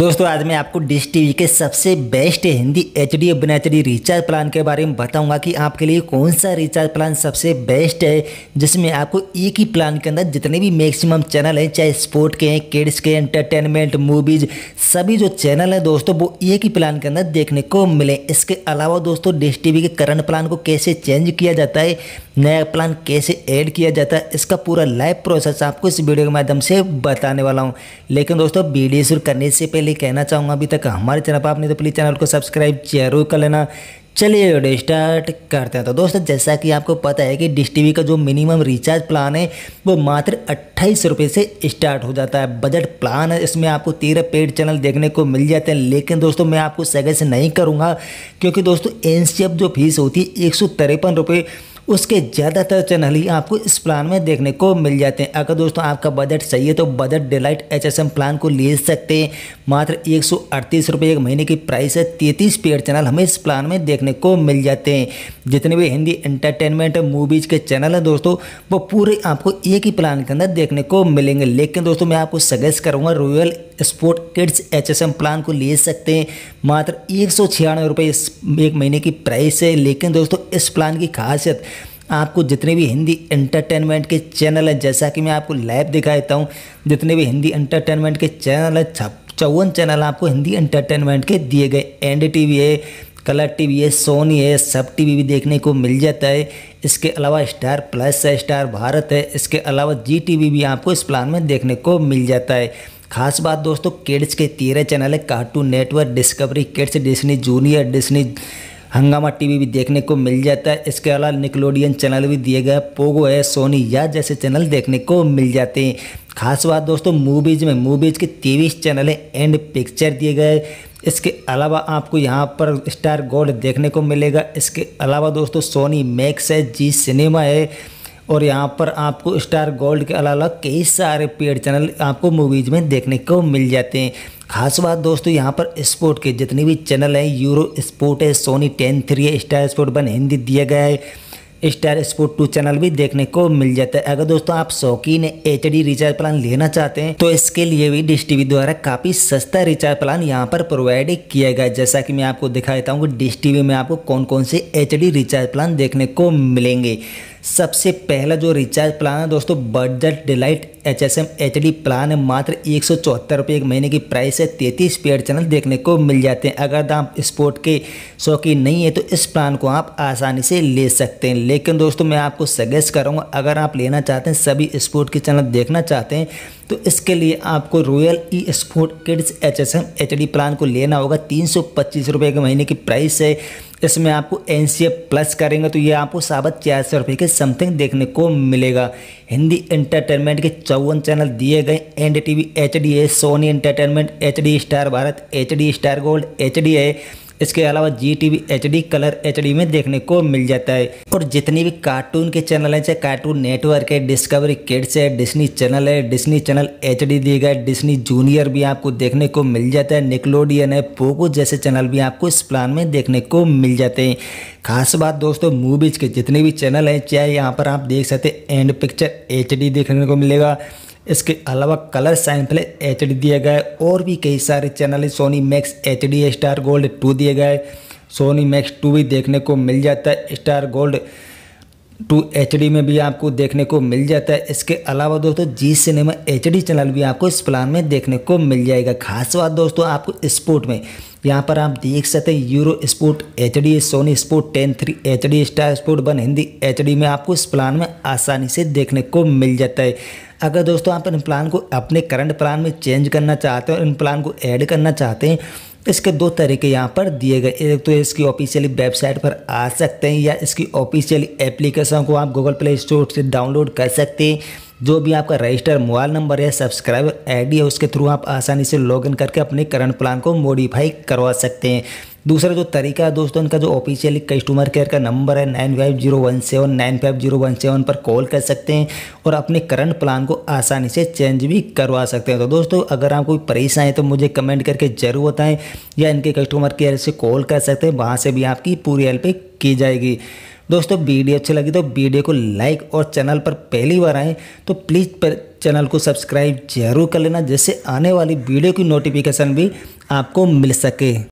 दोस्तों आज मैं आपको डिश टीवी के सबसे best Hindi H D F H recharge plan के बारे में बताऊंगा कि आपके लिए कौन सा रिचार्ज प्लान सबसे बेस्ट है जिसमें आपको एक ही प्लान के अंदर जितने भी मैक्सिमम चैनल हैं चाहे स्पोर्ट के हैं किड्स के एंटरटेनमेंट मूवीज सभी जो चैनल हैं दोस्तों वो एक ही प्लान के अंदर देखने को मिले इसके अलावा दोस्तों डिश टी के करंट प्लान को कैसे चेंज किया जाता है नया प्लान कैसे ऐड किया जाता है इसका पूरा लाइव प्रोसेस आपको इस वीडियो के माध्यम से बताने वाला हूँ लेकिन दोस्तों वीडियो शुरू करने से पहले लिए कहना चाहूँगा अभी तक हमारे चैनल पर आपने तो प्लीज़ चैनल को सब्सक्राइब जरूर कर लेना चलिए वीडियो स्टार्ट करते हैं तो दोस्तों जैसा कि आपको पता है कि डिश टी का जो मिनिमम रिचार्ज प्लान है वो मात्र अट्ठाईस रुपये से स्टार्ट हो जाता है बजट प्लान है इसमें आपको तेरह पेड चैनल देखने को मिल जाते हैं लेकिन दोस्तों मैं आपको सगे से नहीं करूँगा क्योंकि दोस्तों एन जो फीस होती है एक उसके ज़्यादातर चैनल ही आपको इस प्लान में देखने को मिल जाते हैं अगर दोस्तों आपका बजट सही है तो बजट डिलाइट एच प्लान को ले सकते हैं मात्र एक सौ एक महीने की प्राइस है तैंतीस पेड चैनल हमें इस प्लान में देखने को मिल जाते हैं जितने भी हिंदी एंटरटेनमेंट मूवीज़ के चैनल हैं दोस्तों वो पूरे आपको एक ही प्लान के अंदर देखने को मिलेंगे लेकिन दोस्तों मैं आपको सजेस्ट करूँगा royal sport kids H plan को ले सकते हैं मात्र एक सौ एक महीने की प्राइस है लेकिन दोस्तों इस प्लान की खासियत आपको जितने भी हिंदी एंटरटेनमेंट के चैनल हैं जैसा कि मैं आपको लाइव दिखा देता हूँ जितने भी हिंदी एंटरटेनमेंट के चैनल हैं छप चौवन चैनल आपको हिंदी एंटरटेनमेंट के दिए गए एंड टी वी है कलर टी वी है सोनी है सब टी वी भी देखने को मिल जाता है इसके अलावा स्टार प्लस है स्टार भारत है इसके अलावा जी टी वी भी आपको इस प्लान में देखने को मिल जाता है खास बात दोस्तों किड्स के तेरह चैनल है cartoon network discovery kids Disney junior Disney Hungama TV भी देखने को मिल जाता है इसके अलावा निकलोडियन चैनल भी दिए गए पोगो है सोनी या जैसे चैनल देखने को मिल जाते हैं खास बात दोस्तों मूवीज़ में मूवीज़ के तेवीस चैनल हैं एंड पिक्चर दिए गए इसके अलावा आपको यहाँ पर स्टार गोल्ड देखने को मिलेगा इसके अलावा दोस्तों सोनी मैक्स है जी सिनेमा है और यहाँ पर आपको स्टार गोल्ड के अलावा कई सारे पेड चैनल आपको मूवीज़ में देखने को मिल जाते हैं खास बात दोस्तों यहाँ पर स्पोर्ट के जितने भी चैनल हैं यूरो स्पोर्ट है सोनी टेन थ्री है स्टार स्पोर्ट वन हिंदी दिया गया है स्टार स्पोर्ट टू चैनल भी देखने को मिल जाता है अगर दोस्तों आप शौकीन एच डी रिचार्ज प्लान लेना चाहते हैं तो इसके लिए भी डिश टी द्वारा काफ़ी सस्ता रिचार्ज प्लान यहाँ पर प्रोवाइड किया गया जैसा कि मैं आपको दिखा देता हूँ कि डिश टी में आपको कौन कौन से एच डी रिचार्ज प्लान देखने को मिलेंगे सबसे पहला जो रिचार्ज प्लान है दोस्तों budget delight H S M H D plan है मात्र एक सौ चौहत्तर रुपये एक महीने की प्राइस है तैंतीस पेड चैनल देखने को मिल जाते हैं अगर आप स्पोर्ट के शौकीन नहीं है तो इस प्लान को आप आसानी से ले सकते हैं लेकिन दोस्तों मैं आपको सजेस्ट करूँगा अगर आप लेना चाहते हैं सभी स्पोर्ट के चैनल देखना चाहते हैं तो इसके लिए आपको royal E sport kids H S M H D plan को लेना होगा तीन सौ पच्चीस रुपये के महीने की प्राइस है इसमें आपको एन सी एफ प्लस करेंगे तो ये आपको साबत सौ रुपये के समथिंग देखने को मिलेगा हिंदी एंटरटेनमेंट के चौवन चैनल दिए गए N D T V H D A Sony entertainment H D star Bharat H D star gold H D A इसके अलावा Zee T V H D colour H D में देखने को मिल जाता है और जितनी भी कार्टून के चैनल हैं चाहे कार्टून नेटवर्क है डिस्कवरी किड्स है डिस्नी चैनल है डिस्नी चैनल एच डी दी गए डिस्नी जूनियर भी आपको देखने को मिल जाता है निकलोडियन है पोको जैसे चैनल भी आपको इस प्लान में देखने को मिल जाते हैं खास बात दोस्तों मूवीज़ के जितने भी चैनल हैं चाहे यहाँ पर आप देख सकते हैं एंड पिक्चर एच देखने को मिलेगा इसके अलावा कलर फ्ले एच दिए गए और भी कई सारे channel Sony max H D star gold two दिए गए सोनी मैक्स टू भी देखने को मिल जाता है स्टार गोल्ड टू एच में भी आपको देखने को मिल जाता है इसके अलावा दोस्तों जी सिनेमा एच चैनल भी आपको इस प्लान में देखने को मिल जाएगा खास बात दोस्तों आपको स्पोर्ट में यहाँ पर आप देख सकते हैं euro sport H Sony sport ten three H star sport one Hindi H में आपको इस प्लान में आसानी से देखने को मिल जाता है अगर दोस्तों आप इन प्लान को अपने करंट प्लान में चेंज करना चाहते हैं और इन प्लान को ऐड करना चाहते हैं इसके दो तरीके यहाँ पर दिए गए एक तो इसकी ऑफिशियली वेबसाइट पर आ सकते हैं या इसकी ऑफिशियली एप्लीकेशन को आप गूगल प्ले स्टोर से डाउनलोड कर सकते हैं जो भी आपका रजिस्टर मोबाइल नंबर या सब्सक्राइबर आई है उसके थ्रू आप आसानी से लॉगिन करके अपने करंट प्लान को मॉडिफाई करवा सकते हैं दूसरा जो तरीका है दोस्तों इनका जो ऑफिशियली कस्टमर केयर का नंबर है nine five zero one seven nine five zero one seven पर कॉल कर सकते हैं और अपने करंट प्लान को आसानी से चेंज भी करवा सकते हैं तो दोस्तों अगर आप कोई परेशान है तो मुझे कमेंट करके ज़रूर बताएँ या इनके कस्टमर केयर से कॉल कर सकते हैं वहाँ से भी आपकी पूरी हेल्प की जाएगी दोस्तों वीडियो अच्छी लगी तो वीडियो को लाइक और चैनल पर पहली बार आएँ तो प्लीज़ पर चैनल को सब्सक्राइब जरूर कर लेना जिससे आने वाली वीडियो की नोटिफिकेशन भी आपको मिल सके